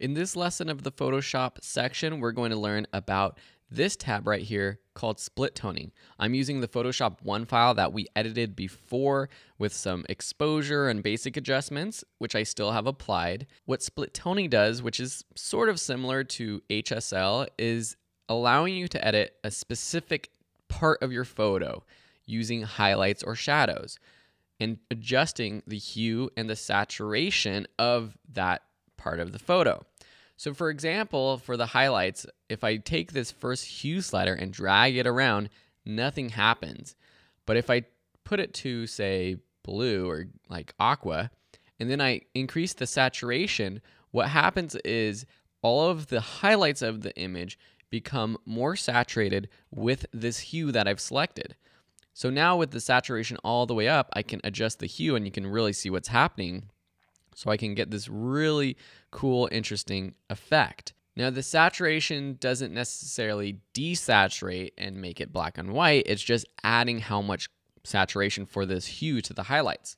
In this lesson of the Photoshop section, we're going to learn about this tab right here called split toning. I'm using the Photoshop 1 file that we edited before with some exposure and basic adjustments, which I still have applied. What split toning does, which is sort of similar to HSL, is allowing you to edit a specific part of your photo using highlights or shadows and adjusting the hue and the saturation of that part of the photo. So for example, for the highlights, if I take this first hue slider and drag it around, nothing happens. But if I put it to say blue or like aqua, and then I increase the saturation, what happens is all of the highlights of the image become more saturated with this hue that I've selected. So now with the saturation all the way up, I can adjust the hue and you can really see what's happening so I can get this really cool, interesting effect. Now, the saturation doesn't necessarily desaturate and make it black and white. It's just adding how much saturation for this hue to the highlights.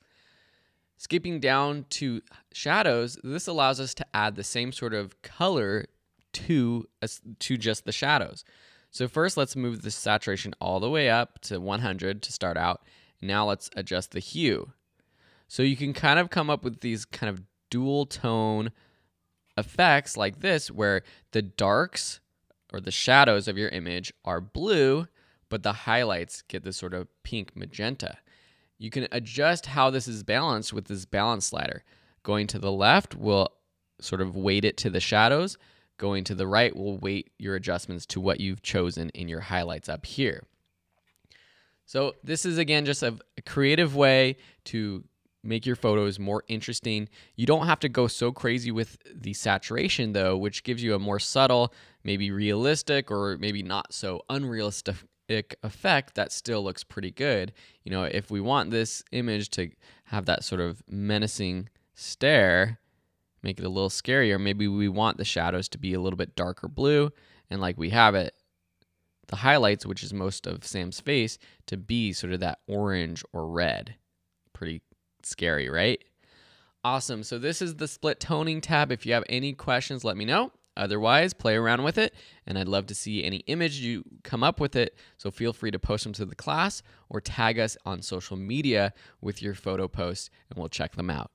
Skipping down to shadows, this allows us to add the same sort of color to, to just the shadows. So first, let's move the saturation all the way up to 100 to start out. Now let's adjust the hue. So you can kind of come up with these kind of dual tone effects like this, where the darks or the shadows of your image are blue, but the highlights get this sort of pink magenta. You can adjust how this is balanced with this balance slider. Going to the left will sort of weight it to the shadows. Going to the right will weight your adjustments to what you've chosen in your highlights up here. So this is again just a creative way to make your photos more interesting. You don't have to go so crazy with the saturation though, which gives you a more subtle, maybe realistic or maybe not so unrealistic effect that still looks pretty good. You know, if we want this image to have that sort of menacing stare, make it a little scarier, maybe we want the shadows to be a little bit darker blue and like we have it the highlights, which is most of Sam's face, to be sort of that orange or red. Pretty scary, right? Awesome. So this is the split toning tab. If you have any questions, let me know. Otherwise, play around with it, and I'd love to see any image you come up with it. So feel free to post them to the class or tag us on social media with your photo post, and we'll check them out.